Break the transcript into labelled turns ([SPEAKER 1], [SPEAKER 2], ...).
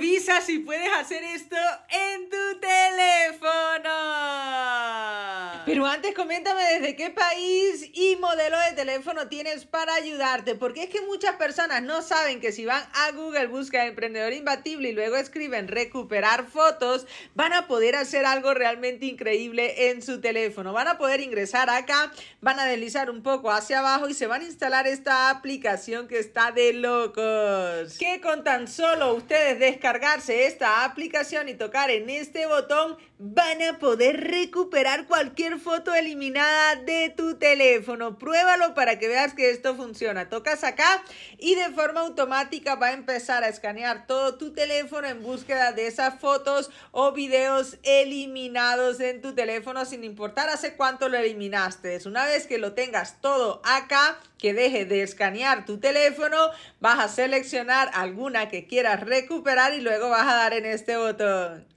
[SPEAKER 1] Revisa si puedes hacer esto en tu teléfono.
[SPEAKER 2] Pero antes coméntame desde qué país y modelo teléfono tienes para ayudarte, porque es que muchas personas no saben que si van a Google, buscan emprendedor imbatible y luego escriben recuperar fotos, van a poder hacer algo realmente increíble en su teléfono. Van a poder ingresar acá, van a deslizar un poco hacia abajo y se van a instalar esta aplicación que está de locos. Que con tan solo ustedes descargarse esta aplicación y tocar en este botón, van a poder recuperar cualquier foto eliminada de tu teléfono. Pruébalo para que veas que esto funciona. Tocas acá y de forma automática va a empezar a escanear todo tu teléfono en búsqueda de esas fotos o videos eliminados en tu teléfono sin importar hace cuánto lo eliminaste. Una vez que lo tengas todo acá, que deje de escanear tu teléfono, vas a seleccionar alguna que quieras recuperar y luego vas a dar en este botón.